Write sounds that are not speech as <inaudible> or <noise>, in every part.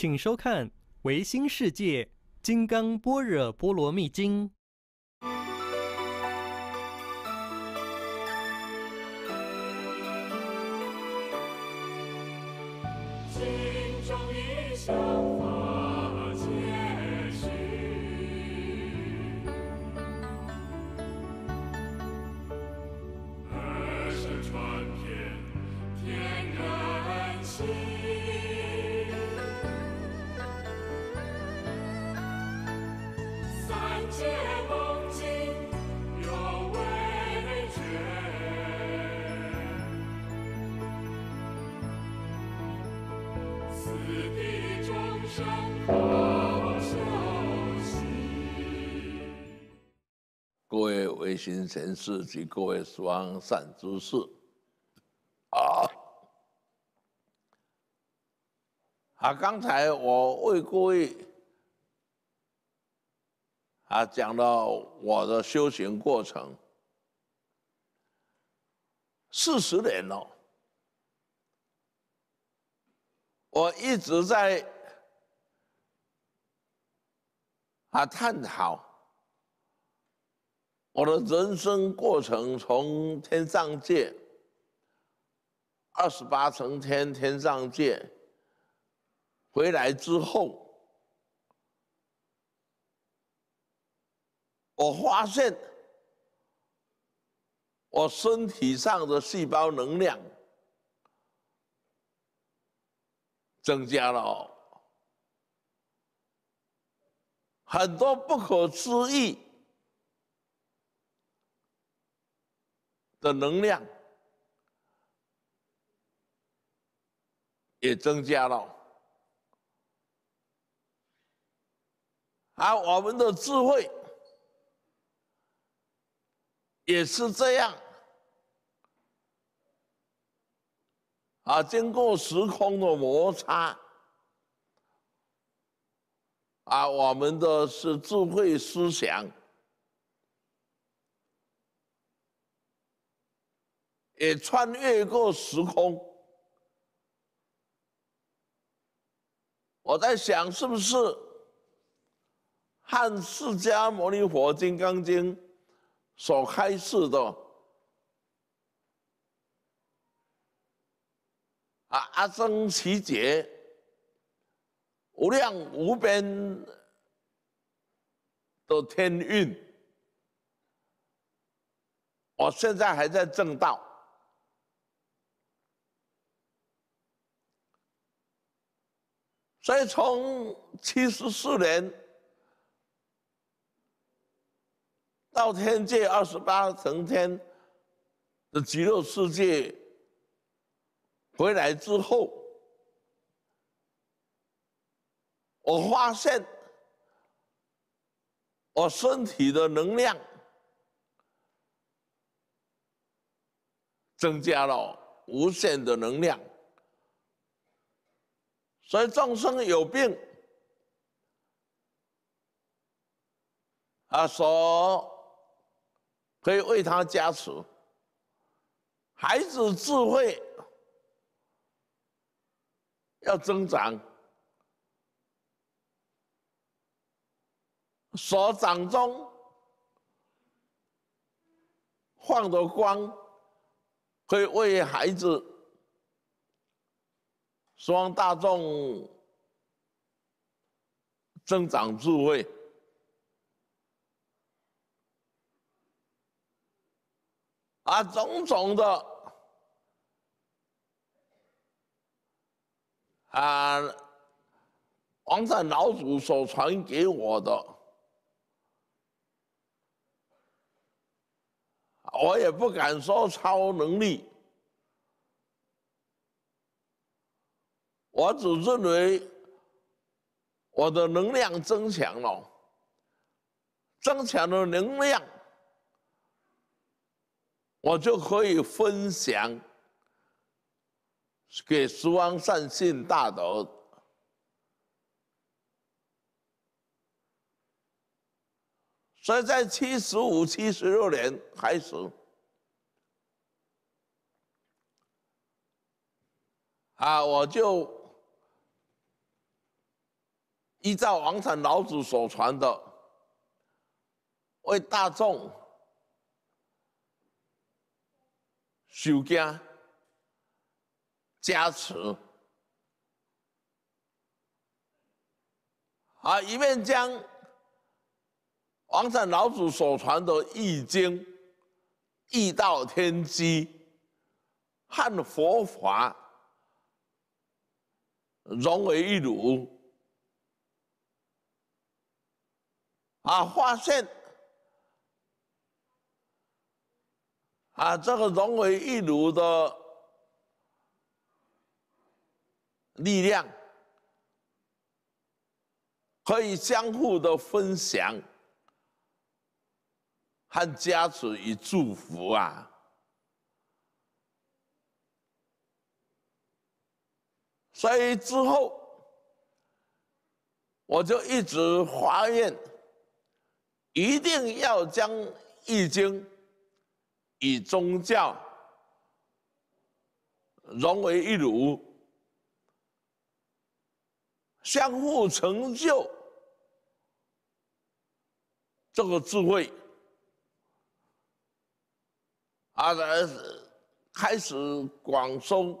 请收看《维新世界金刚般若波罗蜜经》。各位微行城市及各位双善之士，啊啊！刚才我为各位啊讲到我的修行过程，四十年了，我一直在啊探讨。我的人生过程从天上界二十八层天，天上界回来之后，我发现我身体上的细胞能量增加了很多，不可思议。的能量也增加了，而我们的智慧也是这样，啊，经过时空的摩擦，啊，我们的是智慧思想。也穿越过时空，我在想，是不是汉释迦牟尼佛《金刚经》所开示的啊？阿僧祇劫、无量无边的天运，我现在还在正道。所以，从七十四年到天界二十八层天的极乐世界回来之后，我发现我身体的能量增加了无限的能量。所以众生有病，啊，所可以为他加持；孩子智慧要增长，所掌中放的光，可以为孩子。希望大众增长智慧啊，种种的啊，王山老祖所传给我的，我也不敢说超能力。我只认为我的能量增强了，增强了能量，我就可以分享给十方善信大德。所以在七十五、七十六年开始，啊，我就。依照王禅老祖所传的，为大众修家加持，啊，一面将王禅老祖所传的易经易道天机和佛法融为一炉。啊！发现啊，这个融为一炉的力量，可以相互的分享和加持与祝福啊！所以之后，我就一直怀念。一定要将《易经》与宗教融为一炉，相互成就这个智慧，啊，来开始广收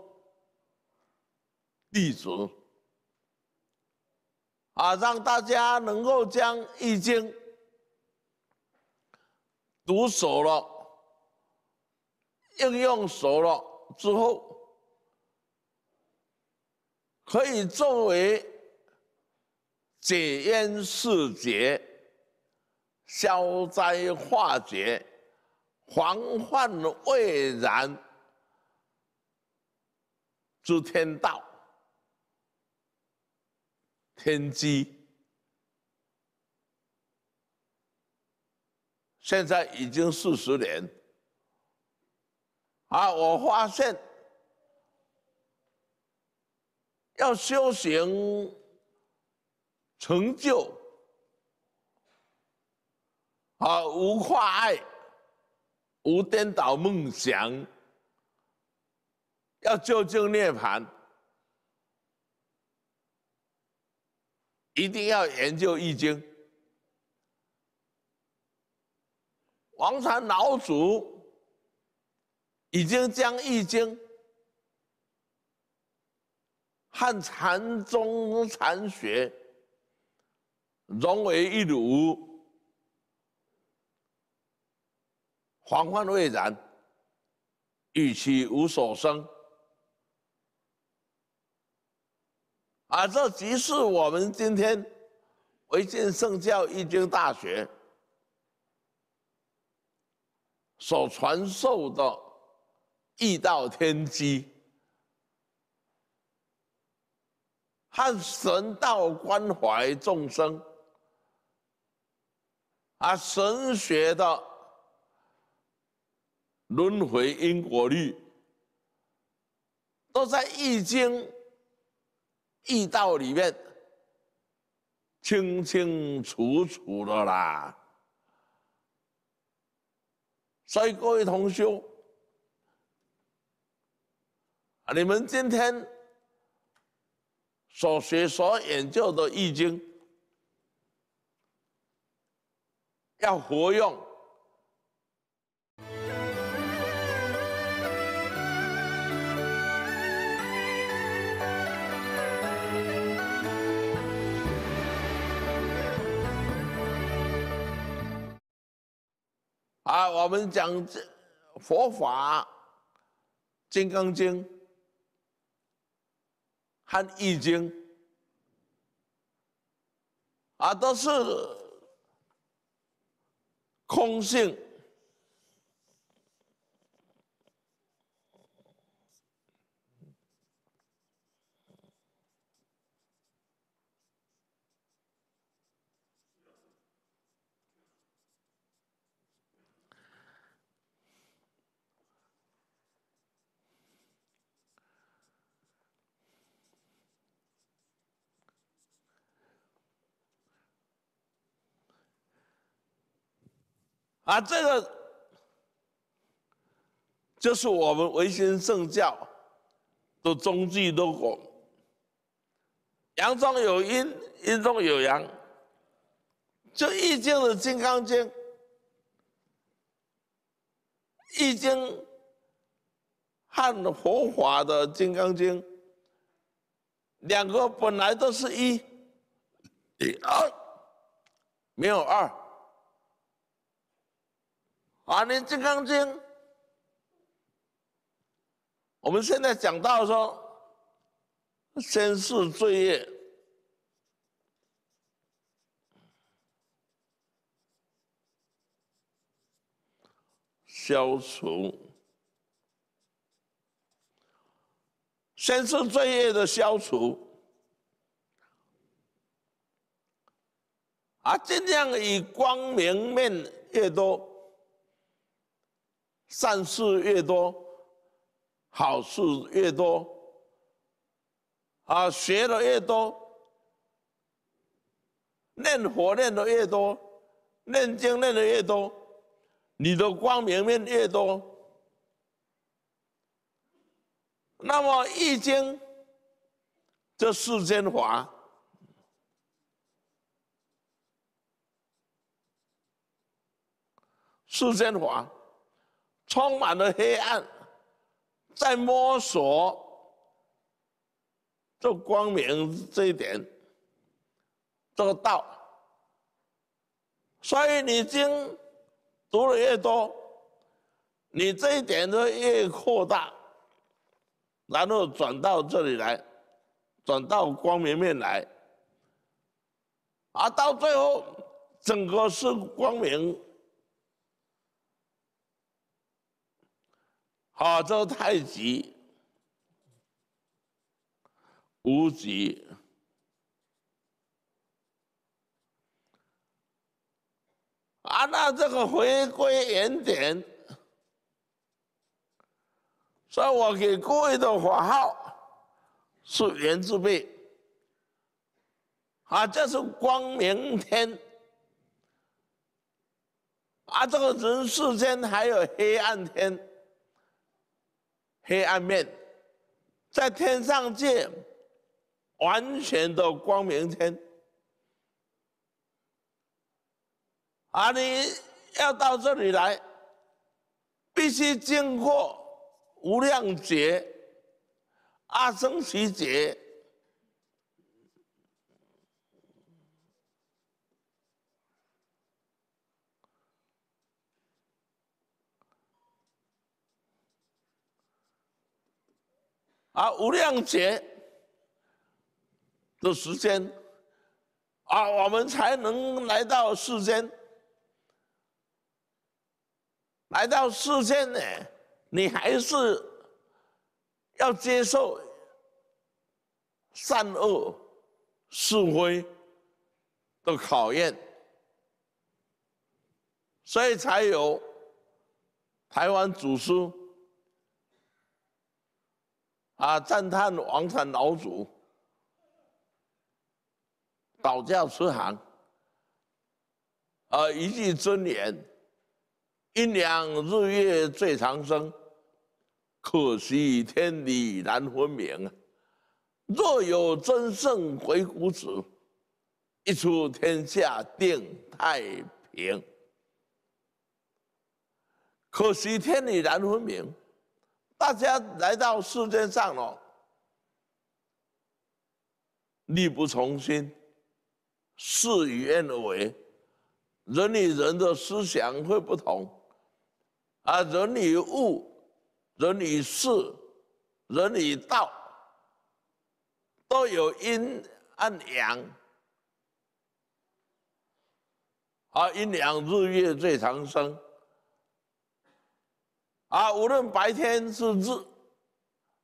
弟子，啊，让大家能够将《易经》。读熟了，应用熟了之后，可以作为解冤释结、消灾化解、防患未然之天道、天机。现在已经四十年，啊，我发现要修行成就，啊，无挂碍，无颠倒梦想，要究竟涅槃，一定要研究易经。王禅老祖已经将《易经》和禅宗禅学融为一炉，黄昏未然，与其无所生，而这即是我们今天维新圣教《易经大学》。所传授的易道天机，和神道关怀众生，啊，神学的轮回因果律，都在《易经》易道里面清清楚楚的啦。所以各位同修，你们今天所学所研究的《易经》，要活用。啊，我们讲这佛法，《金刚经》和《易经》，啊，都是空性。啊，这个就是我们唯心正教的宗旨都果。阳中有阴，阴中有阳。就《易经》的《金刚经》，《易经》和佛法的《金刚经》，两个本来都是一，第二没有二。啊！你《金刚经》，我们现在讲到说，先是罪业消除，先是罪业的消除，啊，尽量以光明面越多。善事越多，好事越多，啊，学的越多，念佛念的越多，念经念的越多，你的光明面越多。那么《易经》这世间法，世间法。充满了黑暗，在摸索这光明这一点，这个道。所以你经读的越多，你这一点就越扩大，然后转到这里来，转到光明面来，啊，到最后整个是光明。啊，这太极、无极，啊，那这个回归原点，所以我给各位的法号是圆字辈，啊，这是光明天，啊，这个人世间还有黑暗天。黑暗面，在天上界，完全的光明天，啊！你要到这里来，必须经过无量劫、阿僧祇劫。啊，无量劫的时间，啊，我们才能来到世间，来到世间呢，你还是要接受善恶是非的考验，所以才有台湾祖师。啊！赞叹王禅老祖，道教慈航，啊！一句真言，阴阳日月最长生，可惜天地难分明。啊！若有真圣鬼谷子，一出天下定太平。可惜天地难分明。大家来到世界上哦，力不从心，事与愿违，人与人的思想会不同，啊，人与物，人与事，人与道，都有阴暗阳，啊，阴阳日月最长生。啊，无论白天是日，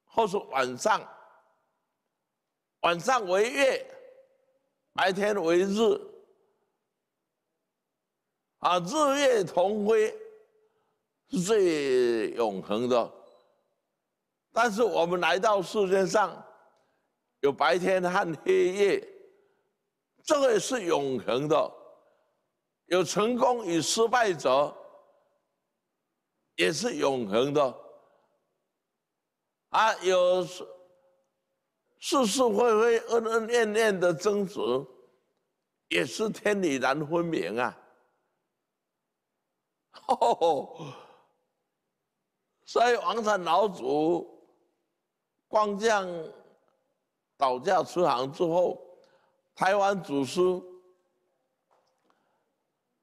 或是晚上，晚上为月，白天为日，啊，日月同辉是最永恒的。但是我们来到世界上，有白天和黑夜，这个是永恒的，有成功与失败者。也是永恒的，啊，有世世会会、恩恩怨怨的争执，也是天理难分明啊！所 <laughs> 以，王禅老祖光降倒驾慈航之后，台湾祖师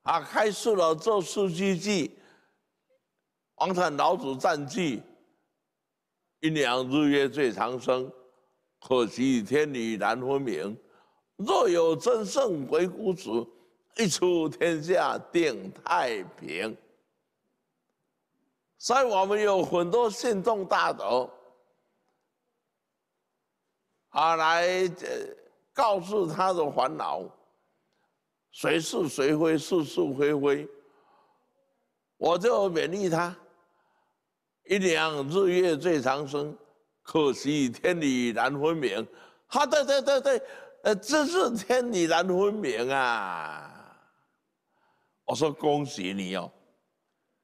啊，开始了做四据记。黄禅老祖战记，阴阳日月最长生，可惜天理难分明。若有真圣回古祖，一出天下定太平。所以我们有很多信众大德，啊，来告诉他的烦恼，谁是谁非，是是非非，我就勉励他。一两日月最长生，可惜天理难分明。啊，对对对对，呃，真是天理难分明啊！我说恭喜你哦，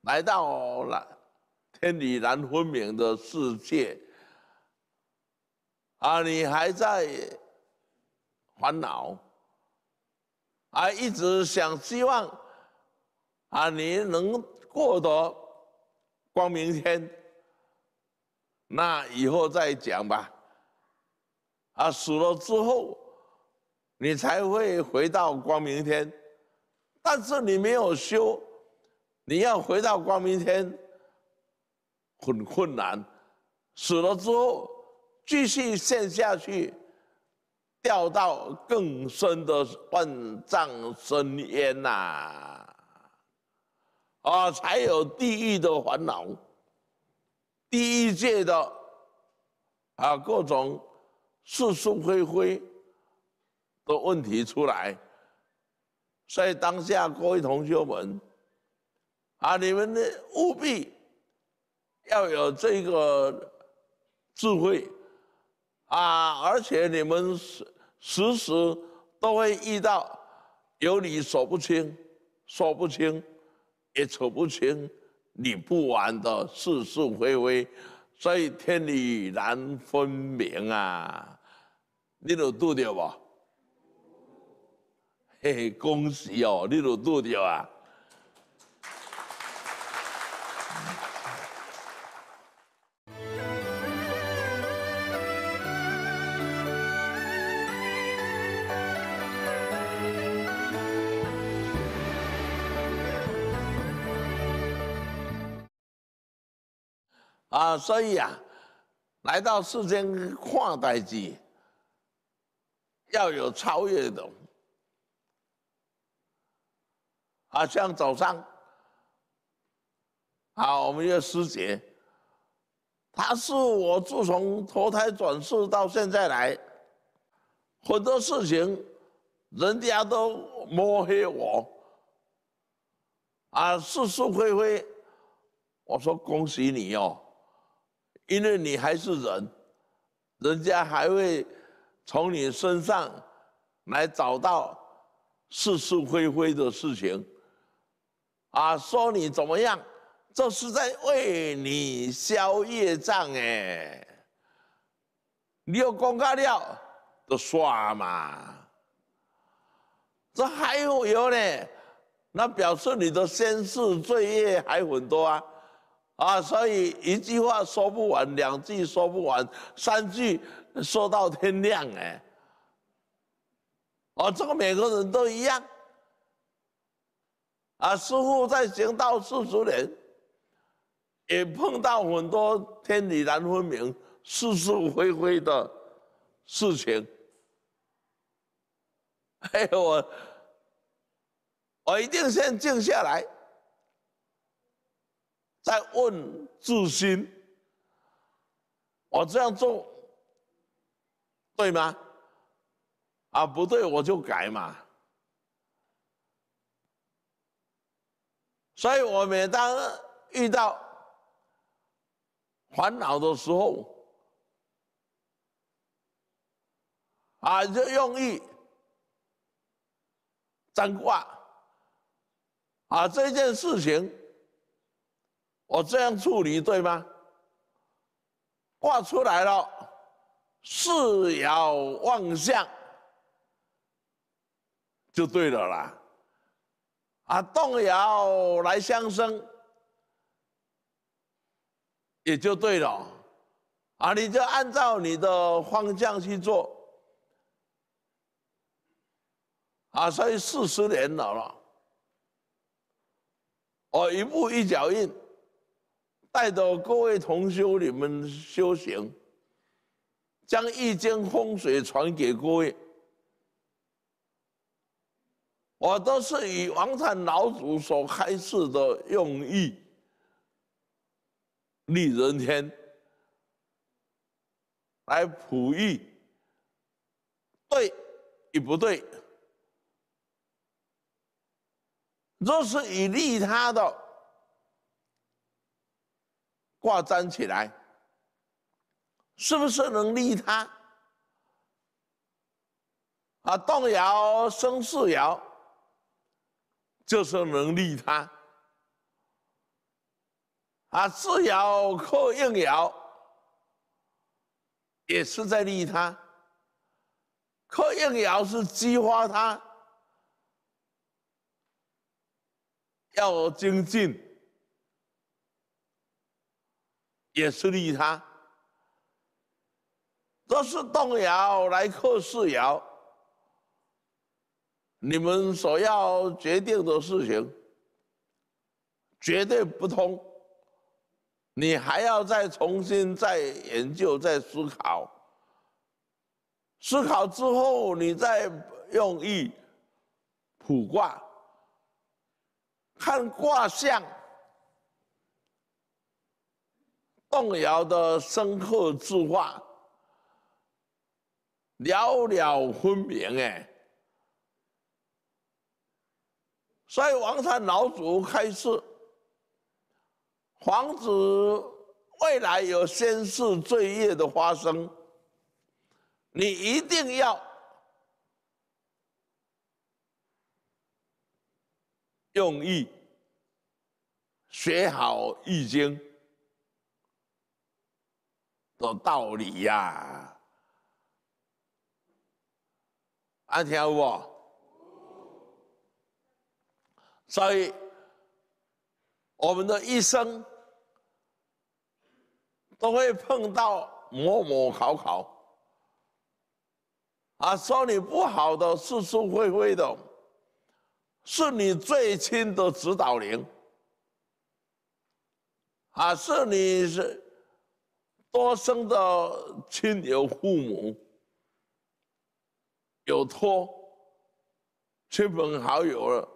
来到了天理难分明的世界啊！你还在烦恼，啊，一直想希望啊，你能过得。光明天，那以后再讲吧。啊，死了之后，你才会回到光明天，但是你没有修，你要回到光明天很困难。死了之后，继续陷下去，掉到更深的万丈深渊呐。啊，才有地狱的烦恼，地狱界的啊各种是是非非的问题出来。所以当下各位同学们，啊，你们务必要有这个智慧啊，而且你们时时时都会遇到有理说不清，说不清。也扯不清，你不玩的是非非，所在天理难分明啊！你都对掉不？嘿嘿，恭喜哦，你都对掉啊！啊，所以啊，来到世间跨代际，要有超越的。啊，像早上，啊，我们一个师姐，她是我自从投胎转世到现在来，很多事情，人家都摸黑我，啊，是是非非，我说恭喜你哟。因为你还是人，人家还会从你身上来找到是是非非的事情，啊，说你怎么样，这是在为你消业障哎。你有公告料的刷嘛，这还有有呢，那表示你的先世罪业还很多啊。啊，所以一句话说不完，两句说不完，三句说到天亮哎！哦，这个每个人都一样。啊，师傅在行道四十年，也碰到很多天理难分明、是是非非的事情。哎，我我一定先静下来。在问自心，我这样做对吗？啊，不对，我就改嘛。所以我每当遇到烦恼的时候，啊，就用意占卦，啊，这件事情。我这样处理对吗？画出来了，四爻望向就对了啦。啊，动爻来相生，也就对了。啊，你就按照你的方向去做。啊，所以四十年了了，我一步一脚印。带着各位同修，你们修行，将易经风水传给各位，我都是以王禅老祖所开示的用意，利人天，来普益。对与不对，若是以利他的。化站起来，是不是能利他？啊，动摇生自摇，就是能利他。啊，自摇克应摇，也是在利他。克应摇是激发他要精进。也是利他，这是动摇来克是摇，你们所要决定的事情绝对不通，你还要再重新再研究再思考，思考之后你再用意卜卦看卦象。动摇的深刻之画，寥寥分明哎。所以王禅老祖开示：皇子未来有先世罪业的发生，你一定要用易学好易经。的道理呀！啊，听我，所以我们的一生都会碰到磨磨考考，啊，说你不好的是是会会的，是你最亲的指导灵，啊，是你是。多生的亲友、父母、有托、亲朋好友了，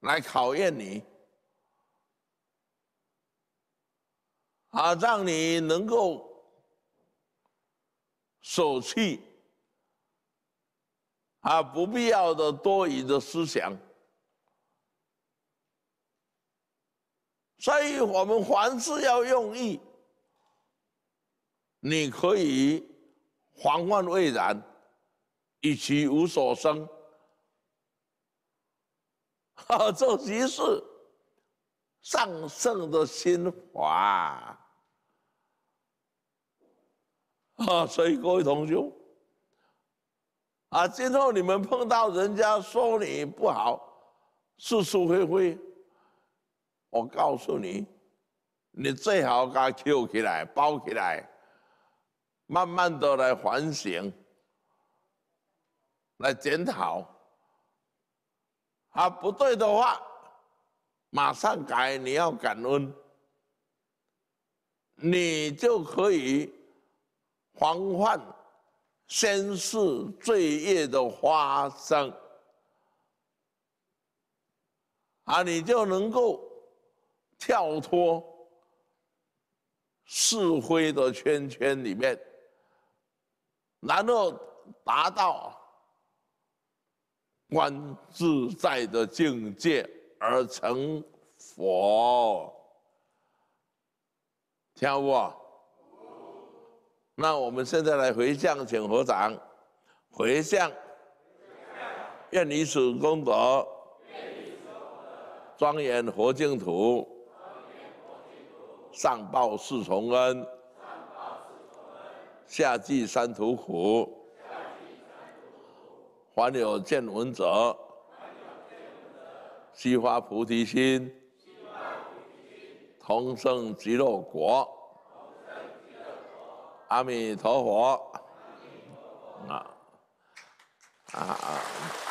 来考验你，啊，让你能够舍弃啊不必要的、多余的思想。所以我们凡事要用意，你可以防患未然，以其无所生，啊，<laughs> 这即是上圣的心法啊。<laughs> 所以各位同修，啊，今后你们碰到人家说你不好，是是非非。我告诉你，你最好把揪起来、包起来，慢慢的来反省、来检讨。啊，不对的话，马上改。你要感恩，你就可以防范先世罪业的发生。啊，你就能够。跳脱是非的圈圈里面，然后达到观自在的境界而成佛。跳舞那我们现在来回向，请合掌，回向，愿你此功德庄严佛净土。上报四重恩，下济三途苦，下有见闻者，悉发菩提心，同生极乐国，阿弥陀佛，阿弥陀佛，啊，啊啊。